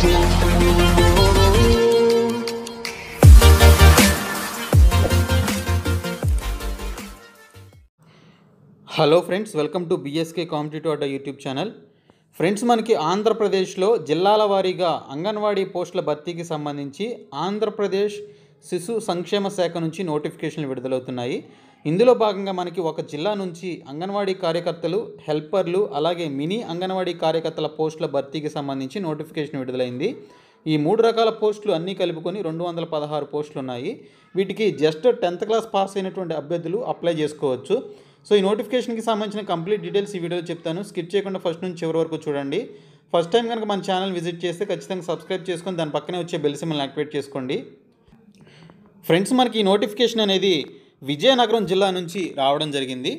hello friends welcome to BSK competitive Adda YouTube channel friends మనకి ఆంధ్రప్రదేశ్లో జిల్లాల వారీగా అంగన్వాడీ పోస్టుల భర్తీకి సంబంధించి ఆంధ్రప్రదేశ్ శిశు సంక్షేమ శాఖ నుంచి నోటిఫికేషన్లు విడుదలవుతున్నాయి ఇందులో భాగంగా మనకి ఒక జిల్లా నుంచి అంగన్వాడీ కార్యకర్తలు హెల్పర్లు అలాగే మినీ అంగన్వాడీ కార్యకర్తల పోస్టుల భర్తీకి సంబంధించి నోటిఫికేషన్ విడుదలైంది ఈ మూడు రకాల పోస్టులు అన్నీ కలుపుకొని రెండు వందల పదహారు పోస్టులు ఉన్నాయి వీటికి జస్ట్ టెన్త్ క్లాస్ పాస్ అయినటువంటి అభ్యర్థులు అప్లై చేసుకోవచ్చు సో ఈ నోటిఫికేషన్కి సంబంధించిన కంప్లీట్ డీటెయిల్స్ ఈ వీడియోలో చెప్తాను స్కిప్ చేయకుండా ఫస్ట్ నుంచి చివరి వరకు చూడండి ఫస్ట్ టైం కనుక మన ఛానల్ విజిట్ చేస్తే ఖచ్చితంగా సబ్స్క్రైబ్ చేసుకొని దాని పక్కనే వచ్చే బెల్ సిమ్మల్ని యాక్టివేట్ చేసుకోండి ఫ్రెండ్స్ మనకి ఈ నోటిఫికేషన్ అనేది విజయనగరం జిల్లా నుంచి రావడం జరిగింది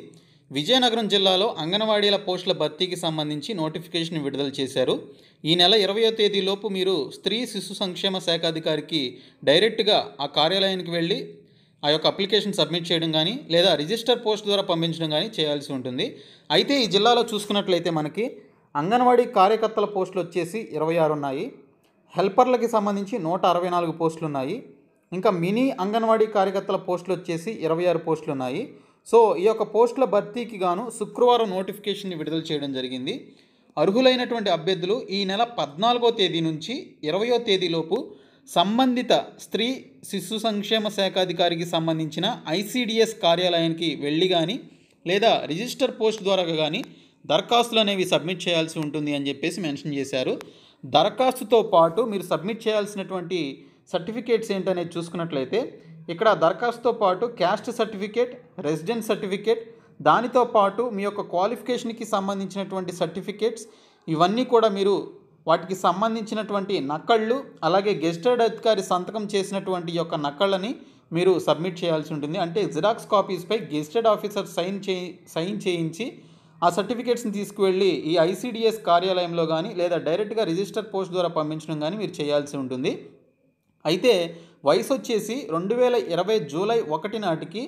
విజయనగరం జిల్లాలో అంగన్వాడీల పోస్టుల భర్తీకి సంబంధించి నోటిఫికేషన్ విడుదల చేశారు ఈ నెల ఇరవయో తేదీలోపు మీరు స్త్రీ శిశు సంక్షేమ శాఖ అధికారికి డైరెక్ట్గా ఆ కార్యాలయానికి వెళ్ళి ఆ యొక్క అప్లికేషన్ సబ్మిట్ చేయడం కానీ లేదా రిజిస్టర్ పోస్ట్ ద్వారా పంపించడం కానీ చేయాల్సి ఉంటుంది అయితే ఈ జిల్లాలో చూసుకున్నట్లయితే మనకి అంగన్వాడీ కార్యకర్తల పోస్టులు వచ్చేసి ఇరవై ఆరు ఉన్నాయి హెల్పర్లకి సంబంధించి నూట అరవై నాలుగు పోస్టులు ఉన్నాయి ఇంకా మినీ అంగన్వాడీ కార్యకర్తల పోస్టులు వచ్చేసి ఇరవై ఆరు పోస్టులు ఉన్నాయి సో ఈ యొక్క పోస్టుల భర్తీకి గాను శుక్రవారం నోటిఫికేషన్ని విడుదల చేయడం జరిగింది అర్హులైనటువంటి అభ్యర్థులు ఈ నెల పద్నాలుగో తేదీ నుంచి ఇరవయో తేదీలోపు సంబంధిత స్త్రీ శిశు సంక్షేమ శాఖ అధికారికి సంబంధించిన ఐసీడిఎస్ కార్యాలయానికి వెళ్ళి కానీ లేదా రిజిస్టర్ పోస్ట్ ద్వారా కానీ దరఖాస్తులు అనేవి సబ్మిట్ చేయాల్సి ఉంటుంది అని చెప్పేసి మెన్షన్ చేశారు దరఖాస్తుతో పాటు మీరు సబ్మిట్ చేయాల్సినటువంటి సర్టిఫికేట్స్ ఏంటనేది చూసుకున్నట్లయితే ఇక్కడ దరఖాస్తుతో పాటు క్యాస్ట్ సర్టిఫికేట్ రెసిడెంట్ సర్టిఫికేట్ దానితో పాటు మీ యొక్క క్వాలిఫికేషన్కి సంబంధించినటువంటి సర్టిఫికేట్స్ ఇవన్నీ కూడా మీరు వాటికి సంబంధించినటువంటి నకళ్ళు అలాగే గెస్టెడ్ అధికారి సంతకం చేసినటువంటి యొక్క నకళ్ళని మీరు సబ్మిట్ చేయాల్సి ఉంటుంది అంటే జిరాక్స్ కాపీస్పై గెస్టెడ్ ఆఫీసర్ సైన్ చేయి సైన్ చేయించి ఆ సర్టిఫికేట్స్ని తీసుకువెళ్ళి ఈ ఐసీడిఎస్ కార్యాలయంలో కానీ లేదా డైరెక్ట్గా రిజిస్టర్ పోస్ట్ ద్వారా పంపించడం కానీ మీరు చేయాల్సి ఉంటుంది అయితే వయసు వచ్చేసి రెండు వేల ఇరవై జూలై ఒకటి నాటికి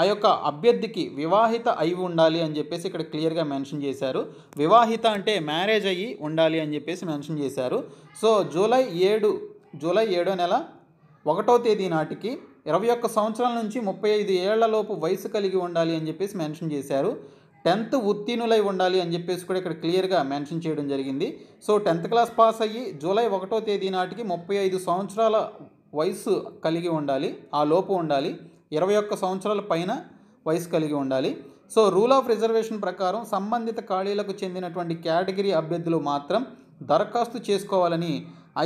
ఆ యొక్క అభ్యర్థికి వివాహిత అయి ఉండాలి అని చెప్పేసి ఇక్కడ క్లియర్గా మెన్షన్ చేశారు వివాహిత అంటే మ్యారేజ్ అయ్యి ఉండాలి అని చెప్పేసి మెన్షన్ చేశారు సో జూలై ఏడు జూలై ఏడో నెల ఒకటో తేదీ నాటికి ఇరవై ఒక్క సంవత్సరాల నుంచి ముప్పై ఐదు ఏళ్లలోపు వయసు కలిగి ఉండాలి అని చెప్పేసి మెన్షన్ చేశారు టెన్త్ ఉత్తీర్ణులై ఉండాలి అని చెప్పేసి కూడా ఇక్కడ క్లియర్గా మెన్షన్ చేయడం జరిగింది సో టెన్త్ క్లాస్ పాస్ అయ్యి జూలై ఒకటో తేదీ నాటికి ముప్పై ఐదు సంవత్సరాల వయసు కలిగి ఉండాలి ఆ లోపు ఉండాలి ఇరవై ఒక్క సంవత్సరాల పైన వయసు కలిగి ఉండాలి సో రూల్ ఆఫ్ రిజర్వేషన్ ప్రకారం సంబంధిత ఖాళీలకు చెందినటువంటి కేటగిరీ అభ్యర్థులు మాత్రం దరఖాస్తు చేసుకోవాలని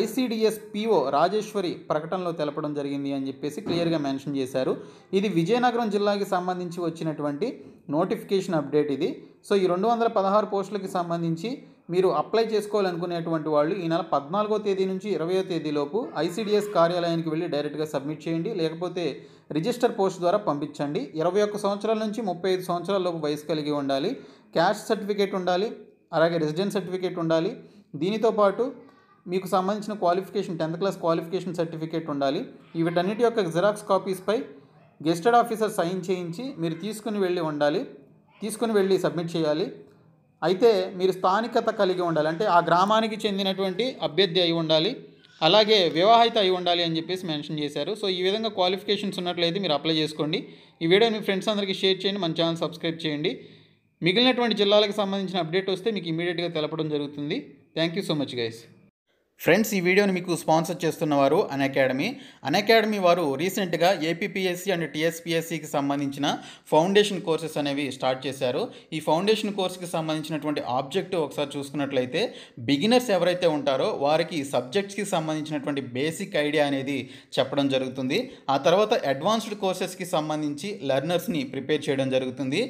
ఐసీడిఎస్ పిఓ రాజేశ్వరి ప్రకటనలో తెలపడం జరిగింది అని చెప్పేసి క్లియర్గా మెన్షన్ చేశారు ఇది విజయనగరం జిల్లాకి సంబంధించి వచ్చినటువంటి నోటిఫికేషన్ అప్డేట్ ఇది సో ఈ రెండు వందల పదహారు పోస్టులకి సంబంధించి మీరు అప్లై చేసుకోవాలనుకునేటువంటి వాళ్ళు ఈ నెల పద్నాలుగో తేదీ నుంచి ఇరవయో తేదీలోపు ఐసీడిఎస్ కార్యాలయానికి వెళ్ళి డైరెక్ట్గా సబ్మిట్ చేయండి లేకపోతే రిజిస్టర్ పోస్ట్ ద్వారా పంపించండి ఇరవై ఒక్క సంవత్సరాల నుంచి ముప్పై ఐదు సంవత్సరాల లోపు వయసు కలిగి ఉండాలి క్యాష్ సర్టిఫికేట్ ఉండాలి అలాగే రెసిడెంట్ సర్టిఫికేట్ ఉండాలి దీనితో పాటు మీకు సంబంధించిన qualification tenth class qualification certificate ఉండాలి వీటన్నిటి యొక్క జిరాక్స్ కాపీస్పై గెస్టెడ్ ఆఫీసర్ సైన్ చేయించి మీరు తీసుకుని వెళ్ళి ఉండాలి తీసుకుని వెళ్ళి సబ్మిట్ చేయాలి అయితే మీరు స్థానికత కలిగి ఉండాలి అంటే ఆ గ్రామానికి చెందినటువంటి అభ్యర్థి అయి ఉండాలి అలాగే వివాహిత అయి ఉండాలి అని చెప్పేసి మెన్షన్ చేశారు సో ఈ విధంగా క్వాలిఫికేషన్స్ ఉన్నట్లయితే మీరు అప్లై చేసుకోండి ఈ వీడియో మీ ఫ్రెండ్స్ అందరికీ షేర్ చేయండి మన ఛానల్ సబ్స్క్రైబ్ చేయండి మిగిలినటువంటి జిల్లాలకు సంబంధించిన అప్డేట్ వస్తే మీకు ఇమీడియట్గా తెలపడం జరుగుతుంది thank you so much guys friends ఈ వీడియోని మీకు స్పాన్సర్ చేస్తున్న వారు అకాడమీ అకాడమీ వారు రీసెంట్గా ఏపీపీఎస్సీ అండ్ టీఎస్పీఎస్సీకి సంబంధించిన ఫౌండేషన్ కోర్సెస్ అనేవి స్టార్ట్ చేశారు ఈ ఫౌండేషన్ కోర్సుకి సంబంధించినటువంటి ఆబ్జెక్ట్ ఒకసారి చూసుకున్నట్లయితే బిగినర్స్ ఎవరైతే ఉంటారో వారికి సబ్జెక్ట్స్కి సంబంధించినటువంటి బేసిక్ ఐడియా అనేది చెప్పడం జరుగుతుంది ఆ తర్వాత అడ్వాన్స్డ్ కోర్సెస్కి సంబంధించి లెర్నర్స్ని ప్రిపేర్ చేయడం జరుగుతుంది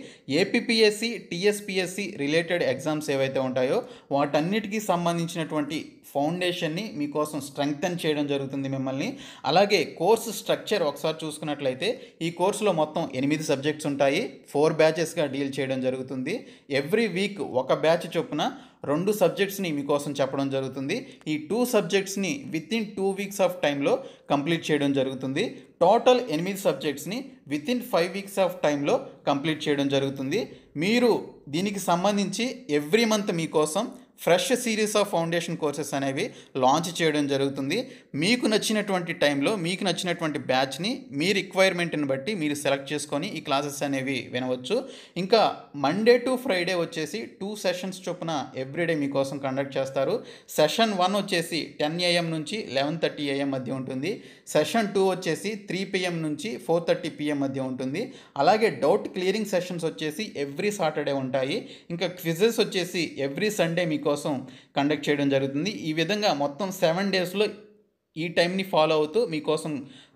ఏపీపీఎస్సీ టీఎస్పీఎస్సీ రిలేటెడ్ ఎగ్జామ్స్ ఏవైతే ఉంటాయో వాటన్నిటికీ సంబంధించినటువంటి ఫౌండేషన్ని మీకోసం స్ట్రెంగ్తన్ చేయడం జరుగుతుంది మిమ్మల్ని అలాగే కోర్సు స్ట్రక్చర్ ఒకసారి చూసుకున్నట్లయితే ఈ కోర్సులో మొత్తం ఎనిమిది సబ్జెక్ట్స్ ఉంటాయి ఫోర్ బ్యాచెస్గా డీల్ చేయడం జరుగుతుంది ఎవ్రీ వీక్ ఒక బ్యాచ్ చొప్పున రెండు సబ్జెక్ట్స్ని మీకోసం చెప్పడం జరుగుతుంది ఈ టూ సబ్జెక్ట్స్ని within two weeks of టైంలో కంప్లీట్ చేయడం జరుగుతుంది టోటల్ ఎనిమిది సబ్జెక్ట్స్ని within five weeks of టైంలో కంప్లీట్ చేయడం జరుగుతుంది మీరు దీనికి సంబంధించి ఎవ్రీ మంత్ మీకోసం fresh series of foundation courses అనేవి లాంచ్ చేయడం జరుగుతుంది మీకు నచ్చినటువంటి టైంలో మీకు నచ్చినటువంటి బ్యాచ్ని మీ రిక్వైర్మెంట్ని బట్టి మీరు సెలెక్ట్ చేసుకొని ఈ క్లాసెస్ అనేవి వినవచ్చు ఇంకా మండే టు ఫ్రైడే వచ్చేసి టూ సెషన్స్ చొప్పున ఎవ్రీడే మీకోసం కండక్ట్ చేస్తారు సెషన్ వన్ వచ్చేసి టెన్ ఏఎం నుంచి లెవెన్ థర్టీ ఏఎం మధ్య ఉంటుంది సెషన్ టూ వచ్చేసి త్రీ పిఎం నుంచి ఫోర్ థర్టీ పిఎం మధ్య ఉంటుంది అలాగే డౌట్ క్లియరింగ్ సెషన్స్ వచ్చేసి ఎవ్రీ సాటర్డే ఉంటాయి ఇంకా క్విజెస్ వచ్చేసి ఎవ్రీ సండే మీకు కోసం కండక్ట్ చేయడం జరుగుతుంది ఈ విధంగా మొత్తం సెవెన్ డేస్లో ఈ టైంని ఫాలో అవుతూ మీకోసం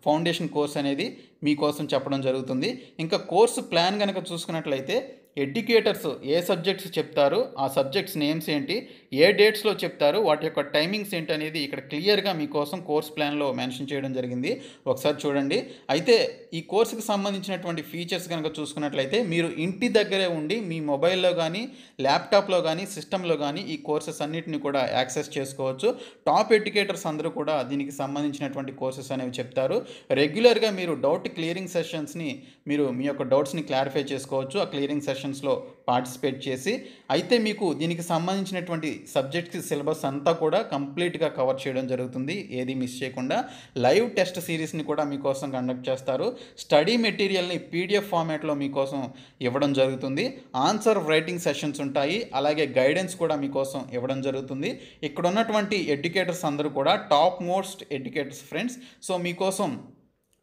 ఫౌండేషన్ కోర్స్ అనేది మీకోసం చెప్పడం జరుగుతుంది ఇంకా కోర్సు ప్లాన్ కనుక చూసుకున్నట్లయితే ఎడ్యుకేటర్స్ ఏ సబ్జెక్ట్స్ చెప్తారు ఆ సబ్జెక్ట్స్ నేమ్స్ ఏంటి ఏ డేట్స్లో చెప్తారు వాటి యొక్క టైమింగ్స్ ఏంటి అనేది ఇక్కడ క్లియర్గా మీకోసం కోర్స్ ప్లాన్లో మెన్షన్ చేయడం జరిగింది ఒకసారి చూడండి అయితే ఈ కోర్సుకి సంబంధించినటువంటి ఫీచర్స్ కనుక చూసుకున్నట్లయితే మీరు ఇంటి దగ్గరే ఉండి మీ మొబైల్లో కానీ ల్యాప్టాప్లో కానీ సిస్టంలో కానీ ఈ కోర్సెస్ అన్నిటిని కూడా యాక్సెస్ చేసుకోవచ్చు టాప్ ఎడ్యుకేటర్స్ అందరూ కూడా దీనికి సంబంధించినటువంటి కోర్సెస్ అనేవి చెప్తారు రెగ్యులర్గా మీరు డౌట్ క్లియరింగ్ సెషన్స్ని మీరు మీ యొక్క డౌట్స్ని క్లారిఫై చేసుకోవచ్చు ఆ క్లియరింగ్ సెషన్ సెషన్స్లో పార్టిసిపేట్ చేసి అయితే మీకు దీనికి సంబంధించినటువంటి సబ్జెక్ట్ సిలబస్ అంతా కూడా కంప్లీట్గా కవర్ చేయడం జరుగుతుంది ఏది మిస్ చేయకుండా లైవ్ టెస్ట్ సిరీస్ని కూడా మీకోసం కండక్ట్ చేస్తారు స్టడీ మెటీరియల్ని పీడిఎఫ్ ఫార్మాట్లో మీకోసం ఇవ్వడం జరుగుతుంది ఆన్సర్ రైటింగ్ సెషన్స్ ఉంటాయి అలాగే గైడెన్స్ కూడా మీకోసం ఇవ్వడం జరుగుతుంది ఇక్కడ ఉన్నటువంటి ఎడ్యుకేటర్స్ అందరూ కూడా top most educators friends so మీకోసం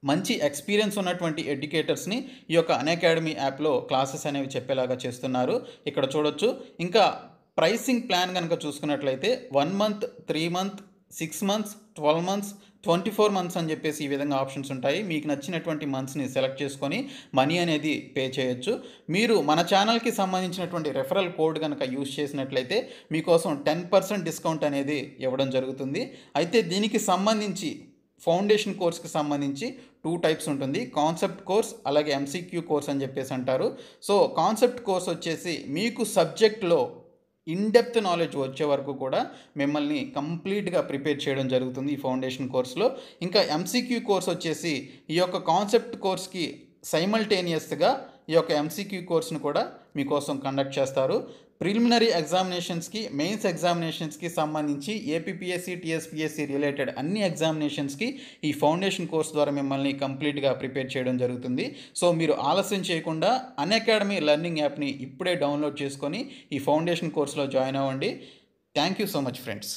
మంచి ఎక్స్పీరియన్స్ ఉన్నటువంటి ఎడ్యుకేటర్స్ని ఈ యొక్క అకాడమీ యాప్లో క్లాసెస్ అనేవి చెప్పేలాగా చేస్తున్నారు ఇక్కడ చూడొచ్చు ఇంకా ప్రైసింగ్ ప్లాన్ కనుక చూసుకున్నట్లయితే one month three month six months twelve months twenty four months అని చెప్పేసి ఈ విధంగా ఆప్షన్స్ ఉంటాయి మీకు నచ్చినటువంటి మంత్స్ని సెలెక్ట్ చేసుకొని మనీ అనేది పే చేయొచ్చు మీరు మన ఛానల్కి సంబంధించినటువంటి రెఫరల్ కోడ్ కనుక యూజ్ చేసినట్లయితే మీకోసం టెన్ పర్సెంట్ డిస్కౌంట్ అనేది ఇవ్వడం జరుగుతుంది అయితే దీనికి సంబంధించి ఫౌండేషన్ కోర్స్కి సంబంధించి టూ టైప్స్ ఉంటుంది కాన్సెప్ట్ కోర్స్ అలాగే ఎంసీక్యూ కోర్స్ అని చెప్పేసి అంటారు సో కాన్సెప్ట్ కోర్స్ వచ్చేసి మీకు సబ్జెక్ట్లో ఇన్డెప్త్ నాలెడ్జ్ వచ్చే వరకు కూడా మిమ్మల్ని కంప్లీట్గా ప్రిపేర్ చేయడం జరుగుతుంది ఈ ఫౌండేషన్ కోర్స్లో ఇంకా ఎంసీక్యూ కోర్స్ వచ్చేసి ఈ యొక్క కాన్సెప్ట్ కోర్స్కి సైమల్టేనియస్గా ఈ యొక్క ఎంసీక్యూ కోర్స్ను కూడా మీకోసం కండక్ట్ చేస్తారు ప్రిలిమినరీ ఎగ్జామినేషన్స్కి మెయిన్స్ ఎగ్జామినేషన్స్కి సంబంధించి ఏపీపీఎస్సీ టీఎస్పీఎస్సీ రిలేటెడ్ అన్ని ఎగ్జామినేషన్స్కి ఈ ఫౌండేషన్ కోర్స్ ద్వారా మిమ్మల్ని కంప్లీట్గా ప్రిపేర్ చేయడం జరుగుతుంది సో మీరు ఆలస్యం చేయకుండా అన్ అకాడమీ లెర్నింగ్ యాప్ని ఇప్పుడే డౌన్లోడ్ చేసుకొని ఈ ఫౌండేషన్ కోర్సులో జాయిన్ అవ్వండి thank you so much friends